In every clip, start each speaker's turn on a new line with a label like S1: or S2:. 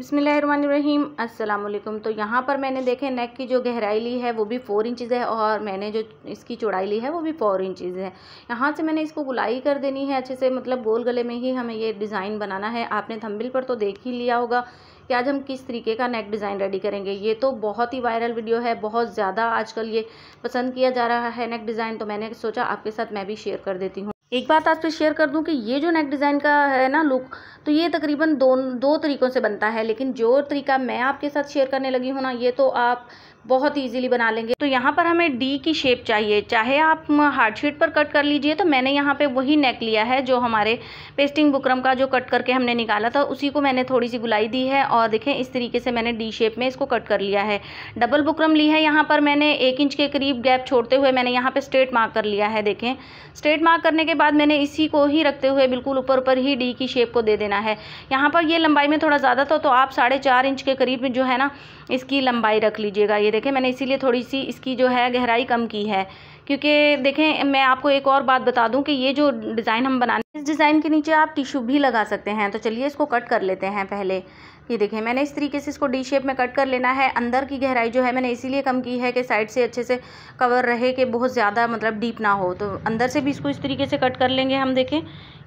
S1: बिसमीम अल्लाम तो यहाँ पर मैंने देखे नेक की जो गहराई ली है वो भी फ़ोर इंचज़ है और मैंने जो इसकी चौड़ाई ली है वो भी फ़ोर इंचज़ है यहाँ से मैंने इसको गुलाई कर देनी है अच्छे से मतलब गोल गले में ही हमें ये डिज़ाइन बनाना है आपने थम्बिल पर तो देख ही लिया होगा कि आज हम किस तरीके का नेक डिज़ाइन रेडी करेंगे ये तो बहुत ही वायरल वीडियो है बहुत ज़्यादा आजकल ये पसंद किया जा रहा है नेक डिज़ाइन तो मैंने सोचा आपके साथ मैं भी शेयर कर देती हूँ एक बात आज पे शेयर कर दूं कि ये जो नेक डिज़ाइन का है ना लुक तो ये तकरीबन दो दो तरीक़ों से बनता है लेकिन जो तरीका मैं आपके साथ शेयर करने लगी हूँ ना ये तो आप बहुत ईजिली बना लेंगे तो यहाँ पर हमें डी की शेप चाहिए चाहे आप हार्ड शीट पर कट कर लीजिए तो मैंने यहाँ पे वही नेक लिया है जो हमारे पेस्टिंग बुकरम का जो कट करके हमने निकाला था उसी को मैंने थोड़ी सी गुलाई दी है और देखें इस तरीके से मैंने डी शेप में इसको कट कर लिया है डबल बुकरम ली है यहाँ पर मैंने एक इंच के करीब गैप छोड़ते हुए मैंने यहाँ पर स्ट्रेट मार्क कर लिया है देखें स्ट्रेट मार्क करने के बाद मैंने इसी को ही रखते हुए बिल्कुल ऊपर ऊपर ही डी की शेप को दे देना है यहाँ पर ये लंबाई में थोड़ा ज़्यादा था तो आप साढ़े इंच के करीब जो है ना इसकी लंबाई रख लीजिएगा ये देखें मैंने इसीलिए थोड़ी सी इसकी जो है गहराई कम की है क्योंकि देखें मैं आपको एक और बात बता दूं कि ये जो डिज़ाइन हम बनाने इस डिज़ाइन के नीचे आप टिश्यू भी लगा सकते हैं तो चलिए इसको कट कर लेते हैं पहले ये देखें मैंने इस तरीके से इसको डी शेप में कट कर लेना है अंदर की गहराई जो है मैंने इसीलिए कम की है कि साइड से अच्छे से कवर रहे कि बहुत ज़्यादा मतलब डीप ना हो तो अंदर से भी इसको इस तरीके से कट कर लेंगे हम देखें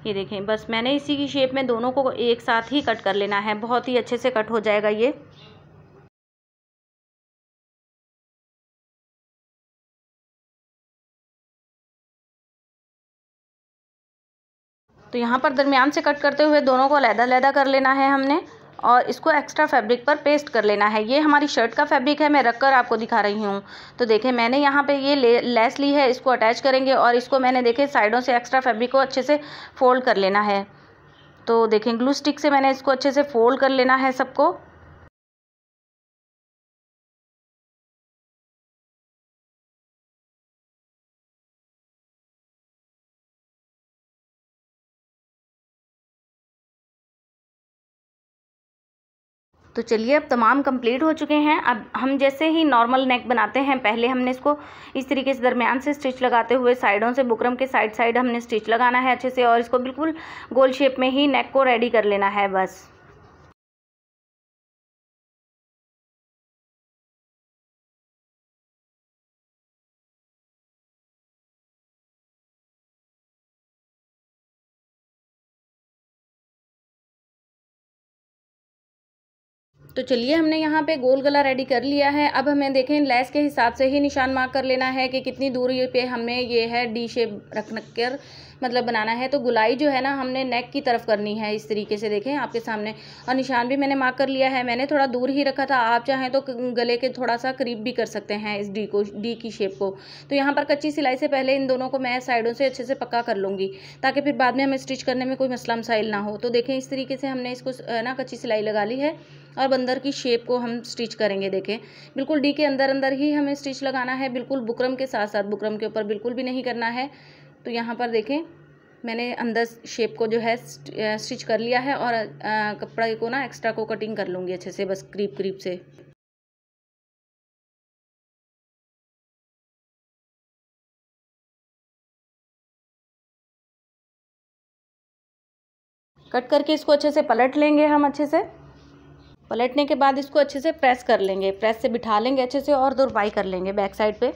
S1: ये देखें बस मैंने इसी की शेप में दोनों को एक साथ ही कट कर लेना है बहुत ही अच्छे से कट हो जाएगा ये तो यहाँ पर दरमियान से कट करते हुए दोनों को लैदा लैदा कर लेना है हमने और इसको एक्स्ट्रा फैब्रिक पर पेस्ट कर लेना है ये हमारी शर्ट का फैब्रिक है मैं रख कर आपको दिखा रही हूँ तो देखें मैंने यहाँ पे ये ले, लेस ली है इसको अटैच करेंगे और इसको मैंने देखे साइडों से एक्स्ट्रा फैब्रिक को अच्छे से फोल्ड कर लेना है तो देखें ग्लू स्टिक से मैंने इसको अच्छे से फोल्ड कर लेना है सबको तो चलिए अब तमाम कंप्लीट हो चुके हैं अब हम जैसे ही नॉर्मल नेक बनाते हैं पहले हमने इसको इस तरीके से दरमियान से स्टिच लगाते हुए साइडों से बुकरम के साइड साइड हमने स्टिच लगाना है अच्छे से और इसको बिल्कुल गोल शेप में ही नेक को रेडी कर लेना है बस तो चलिए हमने यहाँ पे गोल गला रेडी कर लिया है अब हमें देखें लेस के हिसाब से ही निशान मार्क कर लेना है कि कितनी दूरी पे हमने ये है डी शेप रख कर मतलब बनाना है तो गुलाई जो है ना हमने नेक की तरफ करनी है इस तरीके से देखें आपके सामने और निशान भी मैंने मार्क कर लिया है मैंने थोड़ा दूर ही रखा था आप चाहें तो गले के थोड़ा सा करीब भी कर सकते हैं इस डी को डी की शेप को तो यहाँ पर कच्ची सिलाई से पहले इन दोनों को मैं साइडों से अच्छे से पक्का कर लूँगी ताकि फिर बाद में हमें स्टिच करने में कोई मसला मसाइल ना हो तो देखें इस तरीके से हमने इसको ना कच्ची सिलाई लगा ली है और बंदर की शेप को हम स्टिच करेंगे देखें बिल्कुल डी के अंदर अंदर ही हमें स्टिच लगाना है बिल्कुल बुकरम के साथ साथ बुकरम के ऊपर बिल्कुल भी नहीं करना है तो यहाँ पर देखें मैंने अंदर शेप को जो है स्टिच कर लिया है और कपड़े को ना एक्स्ट्रा को कटिंग कर लूँगी अच्छे से बस क्रीप क्रीप से
S2: कट करके इसको अच्छे से
S1: पलट लेंगे हम अच्छे से पलटने के बाद इसको अच्छे से प्रेस कर लेंगे प्रेस से बिठा लेंगे अच्छे से और दुरपाई कर लेंगे बैक साइड पे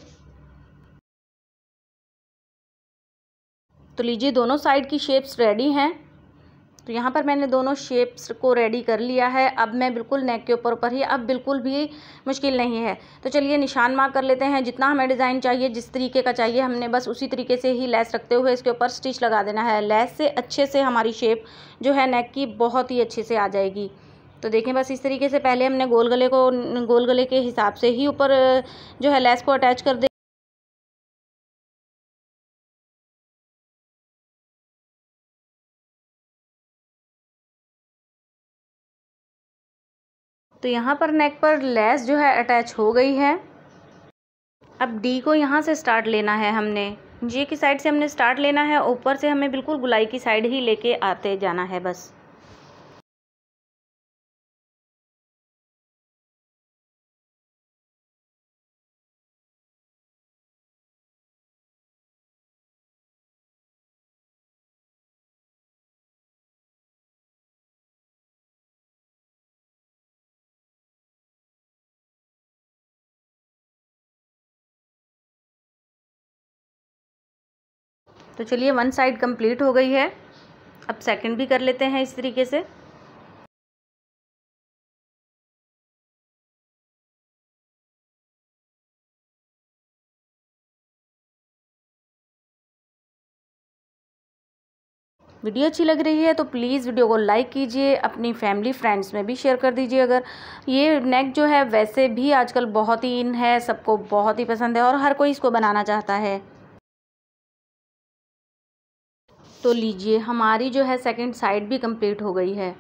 S1: तो लीजिए दोनों साइड की शेप्स रेडी हैं तो यहाँ पर मैंने दोनों शेप्स को रेडी कर लिया है अब मैं बिल्कुल नेक के ऊपर ऊपर ही अब बिल्कुल भी मुश्किल नहीं है तो चलिए निशान मार्क कर लेते हैं जितना हमें डिज़ाइन चाहिए जिस तरीके का चाहिए हमने बस उसी तरीके से ही लेस रखते हुए इसके ऊपर स्टिच लगा देना है लेस से अच्छे से हमारी शेप जो है नेक की बहुत ही अच्छे से आ जाएगी तो देखें बस इस तरीके से पहले हमने गोल गले को गोल गले के हिसाब से ही ऊपर जो है लेस को अटैच कर दे तो यहाँ पर नेक पर लेस जो है अटैच हो गई है अब डी को यहाँ से स्टार्ट लेना है हमने जे की साइड से हमने स्टार्ट लेना है ऊपर से हमें बिल्कुल गुलाई की साइड ही लेके आते जाना है बस
S2: तो चलिए वन साइड कंप्लीट हो गई है अब सेकंड भी कर लेते हैं इस तरीके से
S1: वीडियो अच्छी लग रही है तो प्लीज़ वीडियो को लाइक कीजिए अपनी फैमिली फ्रेंड्स में भी शेयर कर दीजिए अगर ये नेक जो है वैसे भी आजकल बहुत ही इन है सबको बहुत ही पसंद है और हर कोई इसको बनाना चाहता है तो लीजिए हमारी जो है सेकंड साइड भी कंप्लीट हो गई है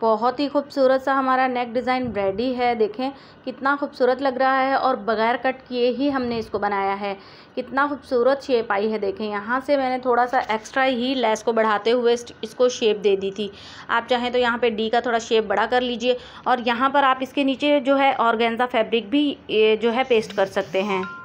S1: बहुत ही खूबसूरत सा हमारा नेक डिज़ाइन रेडी है देखें कितना खूबसूरत लग रहा है और बगैर कट किए ही हमने इसको बनाया है कितना खूबसूरत शेप आई है देखें यहाँ से मैंने थोड़ा सा एक्स्ट्रा ही लेस को बढ़ाते हुए इसको शेप दे दी थी आप चाहें तो यहाँ पे डी का थोड़ा शेप बड़ा कर लीजिए और यहाँ पर आप इसके नीचे जो है ऑर्गेंजा फैब्रिक भी जो है पेस्ट कर सकते हैं